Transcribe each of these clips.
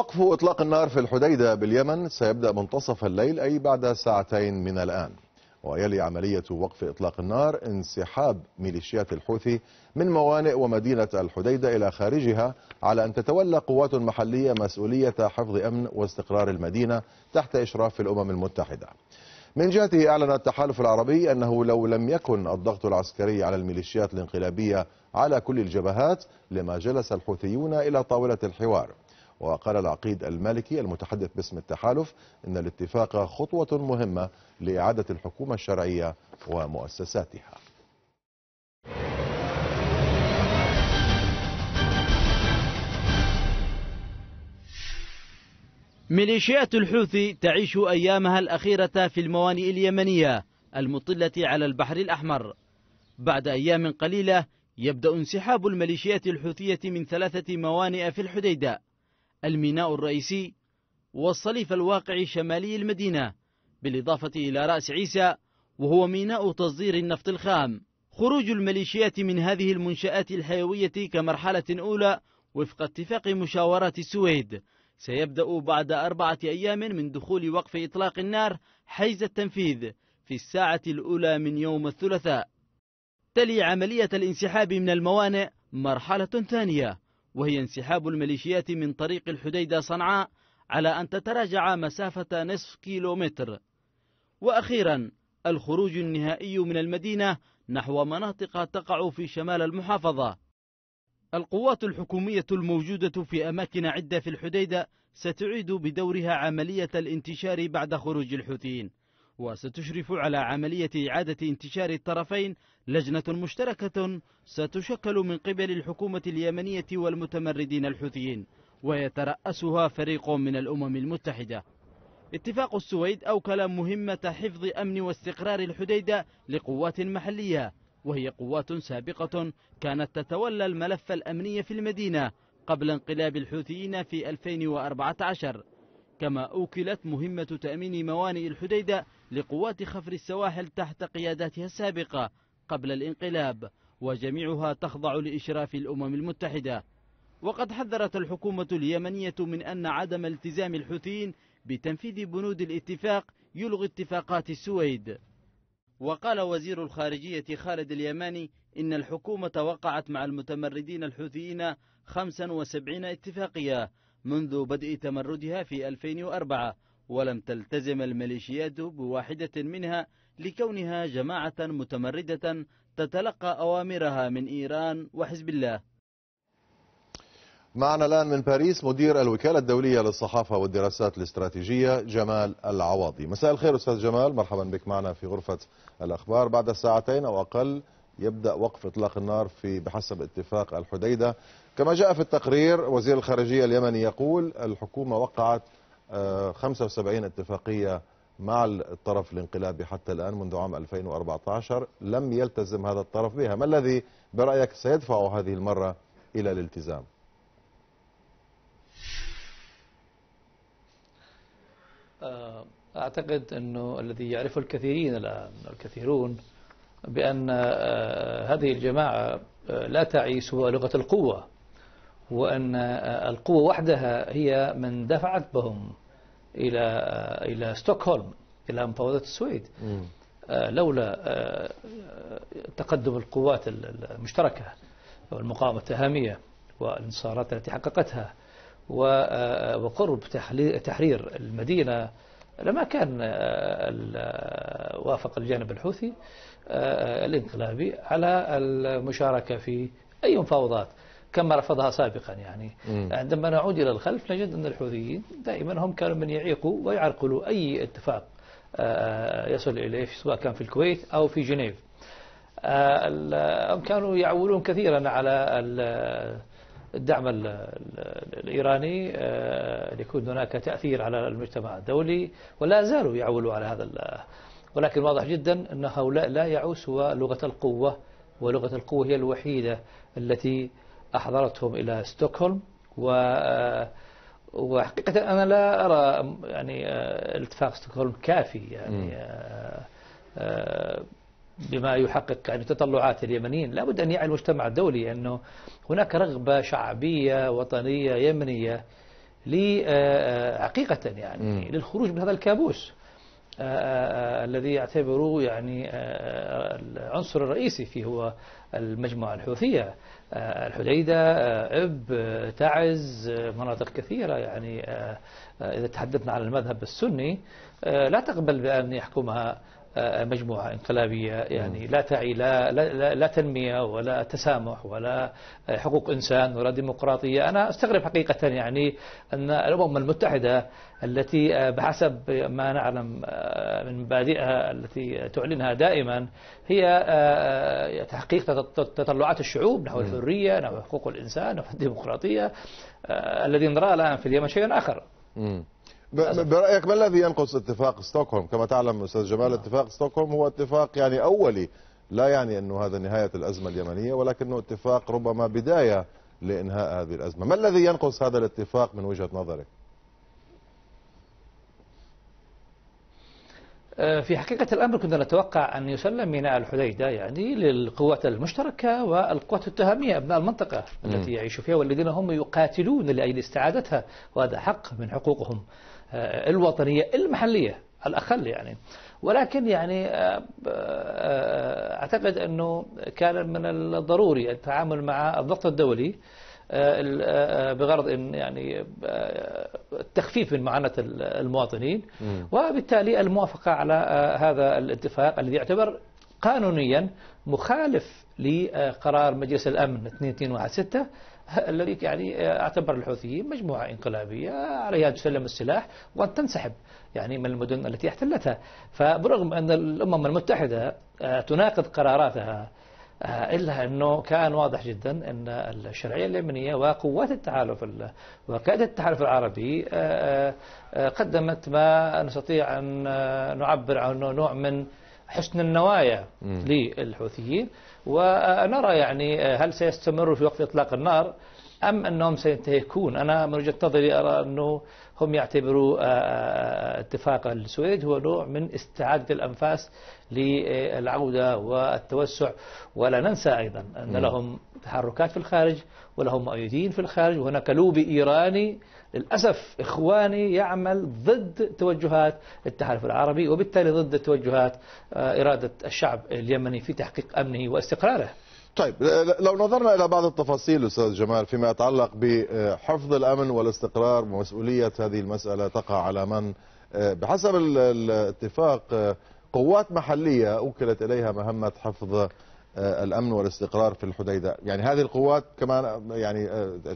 وقف إطلاق النار في الحديدة باليمن سيبدأ منتصف الليل أي بعد ساعتين من الآن ويلي عملية وقف إطلاق النار انسحاب ميليشيات الحوثي من موانئ ومدينة الحديدة إلى خارجها على أن تتولى قوات محلية مسؤولية حفظ أمن واستقرار المدينة تحت إشراف الأمم المتحدة من جهته أعلن التحالف العربي أنه لو لم يكن الضغط العسكري على الميليشيات الانقلابية على كل الجبهات لما جلس الحوثيون إلى طاولة الحوار وقال العقيد المالكي المتحدث باسم التحالف إن الاتفاق خطوة مهمة لإعادة الحكومة الشرعية ومؤسساتها ميليشيات الحوثي تعيش أيامها الأخيرة في الموانئ اليمنية المطلة على البحر الأحمر بعد أيام قليلة يبدأ انسحاب الميليشيات الحوثية من ثلاثة موانئ في الحديدة الميناء الرئيسي والصليف الواقع شمالي المدينة بالإضافة إلى رأس عيسى وهو ميناء تصدير النفط الخام خروج الميليشيات من هذه المنشآت الحيوية كمرحلة أولى وفق اتفاق مشاورات السويد سيبدأ بعد أربعة أيام من دخول وقف إطلاق النار حيز التنفيذ في الساعة الأولى من يوم الثلاثاء تلي عملية الانسحاب من الموانئ مرحلة ثانية وهي انسحاب الميليشيات من طريق الحديدة صنعاء على أن تتراجع مسافة نصف كيلومتر وأخيرا الخروج النهائي من المدينة نحو مناطق تقع في شمال المحافظة القوات الحكومية الموجودة في أماكن عدة في الحديدة ستعيد بدورها عملية الانتشار بعد خروج الحوثيين وستشرف على عملية إعادة انتشار الطرفين لجنة مشتركة ستشكل من قبل الحكومة اليمنية والمتمردين الحوثيين ويترأسها فريق من الأمم المتحدة اتفاق السويد أوكل مهمة حفظ أمن واستقرار الحديدة لقوات محلية وهي قوات سابقة كانت تتولى الملف الأمني في المدينة قبل انقلاب الحوثيين في 2014 كما أوكلت مهمة تأمين موانئ الحديدة لقوات خفر السواحل تحت قياداتها السابقة قبل الانقلاب وجميعها تخضع لإشراف الأمم المتحدة وقد حذرت الحكومة اليمنية من أن عدم التزام الحوثيين بتنفيذ بنود الاتفاق يلغي اتفاقات السويد وقال وزير الخارجية خالد اليماني إن الحكومة وقعت مع المتمردين الحوثيين 75 اتفاقية منذ بدء تمردها في 2004 ولم تلتزم الميليشيات بواحدة منها لكونها جماعة متمردة تتلقى أوامرها من إيران وحزب الله معنا الآن من باريس مدير الوكالة الدولية للصحافة والدراسات الاستراتيجية جمال العواضي مساء الخير أستاذ جمال مرحبا بك معنا في غرفة الأخبار بعد ساعتين أو أقل يبدأ وقف إطلاق النار في بحسب اتفاق الحديدة كما جاء في التقرير وزير الخارجية اليمني يقول الحكومة وقعت 75 آه، اتفاقية مع الطرف الانقلابي حتى الآن منذ عام 2014 لم يلتزم هذا الطرف بها ما الذي برأيك سيدفع هذه المرة إلى الالتزام آه، أعتقد أنه الذي يعرفه الكثيرين الآن الكثيرون بأن آه، هذه الجماعة آه، لا سوى لغة القوة وأن آه، القوة وحدها هي من دفعت بهم إلى إلى ستوكهولم إلى مفاوضات السويد لولا تقدم القوات المشتركة والمقاومة التهامية والانتصارات التي حققتها وقرب تحرير المدينة لما كان آه، آه، وافق الجانب الحوثي آه، الانقلابي على المشاركة في أي مفاوضات كما رفضها سابقا يعني م. عندما نعود إلى الخلف نجد أن الحوثيين دائما هم كانوا من يعيقوا ويعرقلوا أي اتفاق يصل إليه سواء كان في الكويت أو في جنيف كانوا يعولون كثيرا على الدعم الإيراني ليكون آه، هناك تأثير على المجتمع الدولي ولا زالوا يعولوا على هذا ولكن واضح جدا أن هؤلاء لا يعوا سوى لغة القوة ولغة القوة هي الوحيدة التي أحضرتهم إلى ستوكهولم و آه، وحقيقة أنا لا أرى يعني آه، اتفاق ستوكهولم كافي يعني بما يحقق يعني تطلعات اليمنيين لابد أن يعي المجتمع الدولي أنه هناك رغبة شعبية وطنية يمنية حقيقة يعني م. للخروج من هذا الكابوس آه، آه، آه، الذي يعتبره يعني العنصر الرئيسي فيه هو المجموعة الحوثية الحديدة إب تعز مناطق كثيرة يعني إذا تحدثنا عن المذهب السني لا تقبل بأن يحكمها مجموعة انقلابية يعني لا تعي لا, لا, لا تنمية ولا تسامح ولا حقوق إنسان ولا ديمقراطية أنا أستغرب حقيقة يعني أن الأمم المتحدة التي بحسب ما نعلم آه، من مبادئها التي تعلنها دائما هي آه، تحقيق تطلعات الشعوب نحو الحرية نحو حقوق الإنسان نحو الديمقراطية آه، الذي نراه الآن في اليمن شيء آخر برايك ما الذي ينقص اتفاق ستوكهولم كما تعلم استاذ جمال نعم. اتفاق ستوكهولم هو اتفاق يعني اولي لا يعني انه هذا نهايه الازمه اليمنيه ولكنه اتفاق ربما بدايه لانهاء هذه الازمه ما الذي ينقص هذا الاتفاق من وجهه نظرك أه، في حقيقة الأمر كنا نتوقع أن يسلم ميناء الحديدة يعني للقوات المشتركة والقوات التهامية أبناء المنطقة التي يعيش فيها والذين هم يقاتلون لأجل استعادتها وهذا حق من حقوقهم آه، الوطنية المحلية على الأقل يعني ولكن يعني آه، آه، أعتقد أنه كان من الضروري التعامل مع الضغط الدولي بغرض ان يعني التخفيف من معاناه المواطنين وبالتالي الموافقه على هذا الاتفاق الذي يعتبر قانونيا مخالف لقرار مجلس الامن 2216 الذي يعني اعتبر الحوثيين مجموعة انقلابية عليها أن تسلم السلاح وأن تنسحب يعني من المدن التي احتلتها فبرغم أن الأمم المتحدة آه، تناقض قراراتها آه، إلا أنه كان واضح جدا أن الشرعية اليمنية وقوات التحالف وكاد التحالف العربي آه، قدمت ما نستطيع أن نعبر عنه نوع من حسن النوايا للحوثيين ونرى يعني آه، هل سيستمر في وقف إطلاق النار أم أنهم سينتهكون أنا من وجهة نظري أرى أنه هم يعتبروا آه، آه، آه، اتفاق السويد هو نوع من استعادة الأنفاس للعودة والتوسع ولا ننسى أيضا أن نعم. لهم تحركات في الخارج ولهم مؤيدين في الخارج وهناك لوبي إيراني للأسف إخواني يعمل ضد توجهات التحالف العربي وبالتالي ضد توجهات إرادة الشعب اليمني في تحقيق أمنه واستقراره طيب لو نظرنا الى بعض التفاصيل استاذ جمال فيما يتعلق بحفظ الامن والاستقرار ومسؤوليه هذه المساله تقع على من آه، بحسب الاتفاق آه، قوات محليه اوكلت اليها مهمه حفظ آه، الامن والاستقرار في الحديده، يعني هذه القوات كما يعني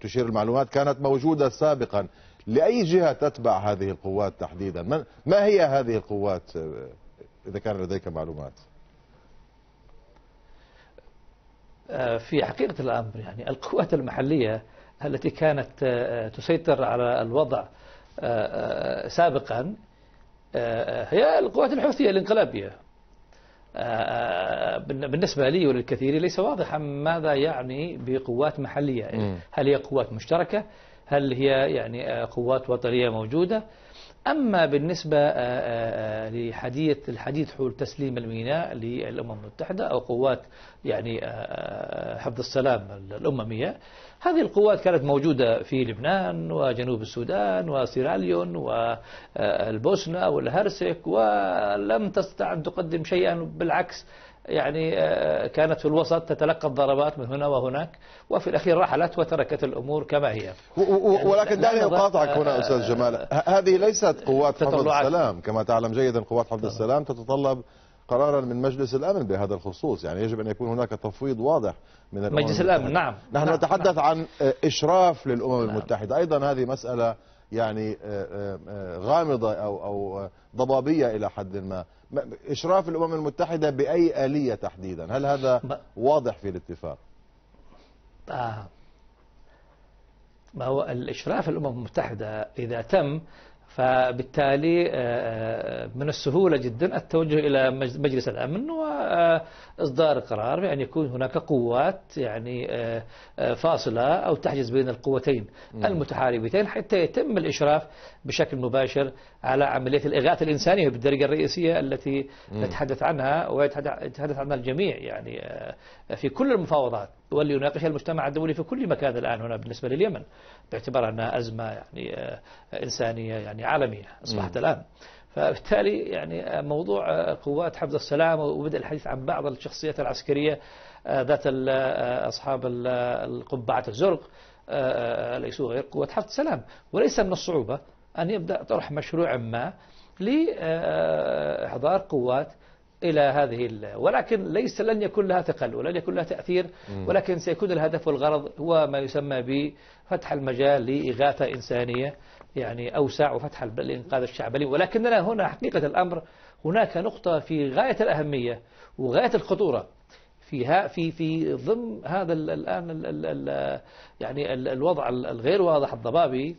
تشير المعلومات كانت موجوده سابقا، لاي جهه تتبع هذه القوات تحديدا؟ ما هي هذه القوات اذا كان لديك معلومات؟ آه، في حقيقة الأمر يعني القوات المحلية التي كانت آه، آه، تسيطر على الوضع سابقا هي القوات الحوثية الانقلابية بالنسبة لي وللكثير ليس واضحا ماذا يعني بقوات محلية هل هي قوات مشتركة هل هي يعني قوات وطنية موجودة أما بالنسبة آه، آه، آه، لحديث الحديث حول تسليم الميناء للأمم المتحدة أو قوات يعني حفظ السلام الأممية هذه القوات كانت موجودة في لبنان وجنوب السودان وسيراليون والبوسنة والهرسك ولم تستطع أن تقدم شيئا بالعكس يعني آه، كانت في الوسط تتلقى الضربات من هنا وهناك وفي الأخير رحلت وتركت الأمور كما هي يعني ولكن دعني أقاطعك هنا آه، أستاذ جمال آه، هذه ليست قوات حفظ السلام كما تعلم جيدا قوات حفظ السلام تتطلب قرارا من مجلس الامن بهذا الخصوص يعني يجب ان يكون هناك تفويض واضح من مجلس الامن نعم نحن نعم نتحدث نعم عن اشراف للامم نعم المتحده ايضا هذه مساله يعني غامضه او او ضبابيه الى حد ما إشراف الأمم المتحدة بأي آلية تحديدا هل هذا واضح في الاتفاق آه. ما هو الإشراف الأمم المتحدة إذا تم فبالتالي آه، آه، من السهولة جدا التوجه إلى مجلس الأمن وإصدار آه، قرار بأن يكون هناك قوات يعني فاصلة أو تحجز بين القوتين المتحاربتين حتى يتم الإشراف بشكل مباشر على عملية الإغاثة الإنسانية بالدرجة الرئيسية التي نتحدث عنها ويتحدث عنها الجميع يعني في كل المفاوضات واللي يناقشها المجتمع الدولي في كل مكان الآن هنا بالنسبة لليمن باعتبار أنها أزمة يعني إنسانية يعني يعني عالمية أصبحت م. الآن فبالتالي يعني موضوع قوات حفظ السلام وبدأ الحديث عن بعض الشخصيات العسكرية آه، ذات آه، أصحاب آه، القبعة الزرق ليسوا غير قوات حفظ السلام وليس من الصعوبة أن يبدأ طرح مشروع ما لإحضار قوات إلى هذه ولكن ليس لن يكون لها ثقل ولن يكون لها تأثير ولكن سيكون الهدف والغرض هو ما يسمى بفتح المجال لإغاثة إنسانية يعني أوسع وفتح الإنقاذ الشعبي ولكننا هنا حقيقة الأمر هناك نقطة في غاية الأهمية وغاية الخطورة فيها في في ضمن هذا الآن يعني الوضع الغير واضح الضبابي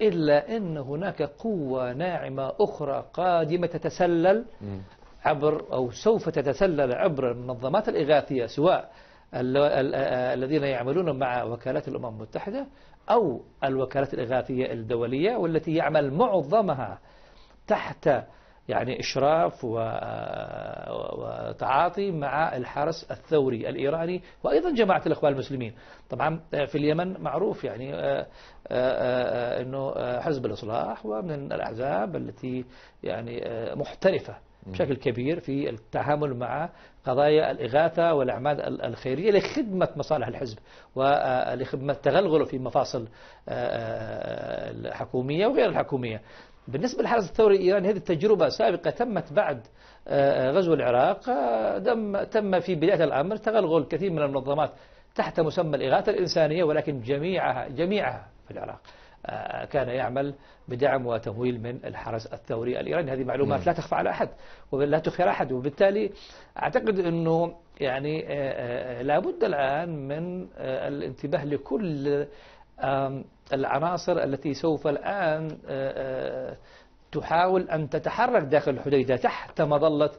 إلا أن هناك قوة ناعمة أخرى قادمة تتسلل عبر أو سوف تتسلل عبر المنظمات الإغاثية سواء الذين يعملون مع وكالات الأمم المتحدة أو الوكالات الإغاثية الدولية والتي يعمل معظمها تحت يعني إشراف وتعاطي مع الحرس الثوري الإيراني وأيضا جماعة الإخوان المسلمين طبعا في اليمن معروف يعني آه، آه، آه، أنه حزب الإصلاح ومن الأحزاب التي يعني محترفة بشكل كبير في التعامل مع قضايا الإغاثة والأعمال الخيرية لخدمة مصالح الحزب ولخدمة تغلغله في مفاصل آه، آه، الحكومية وغير الحكومية بالنسبة للحرس الثوري الإيراني هذه التجربة سابقة تمت بعد آه، غزو العراق تم في بداية الأمر تغلغل كثير من المنظمات تحت مسمى الإغاثة الإنسانية ولكن جميعها جميعها في العراق آه، كان يعمل بدعم وتمويل من الحرس الثوري الإيراني هذه معلومات نعم. لا تخفى على أحد ولا تخفي على أحد وبالتالي أعتقد أنه يعني آه، آه، لابد الآن من الانتباه لكل العناصر التي سوف الآن تحاول أن تتحرك داخل الحديدة تحت مظلة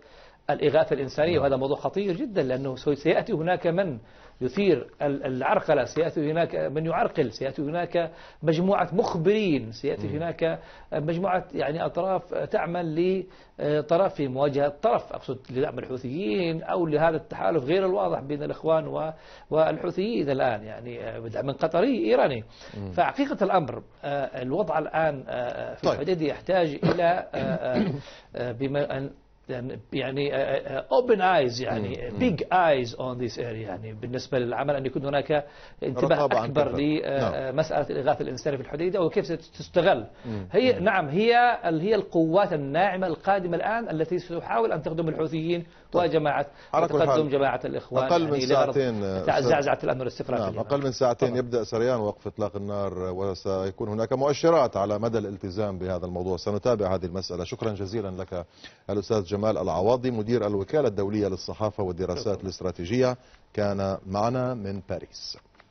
الإغاثة الإنسانية نعم. وهذا موضوع خطير جدا لأنه سيأتي هناك من يثير العرقلة سيأتي هناك من يعرقل سيأتي هناك مجموعة مخبرين سيأتي هناك مجموعة يعني أطراف تعمل لطرف في مواجهة طرف أقصد لدعم الحوثيين أو لهذا التحالف غير الواضح بين الإخوان والحوثيين الآن يعني بدعم قطري إيراني فحقيقة الأمر آه، الوضع الآن آه، آه، في طيب. الحديد يحتاج إلى بما أن يعني uh, uh, open eyes يعني mm, mm. big eyes on this area يعني بالنسبة للعمل أن يكون هناك انتباه أكبر لمسألة uh, نعم. الإغاثة الانسانيه في الحديده وكيف ستستغل mm, هي نعم هي هي القوات الناعمة القادمة الآن التي ستحاول أن تخدم الحوثيين طيب. وجماعة تقدم جماعة الإخوان أقل يعني من ساعتين زعزعة الأمر الاستفراغي نعم أقل من ساعتين طبعا. يبدأ سريان وقف إطلاق النار وسيكون هناك مؤشرات على مدى الالتزام بهذا الموضوع سنتابع هذه المسألة شكرا جزيلا لك الأستاذ جمال جمال العواضي مدير الوكالة الدولية للصحافة والدراسات الاستراتيجية كان معنا من باريس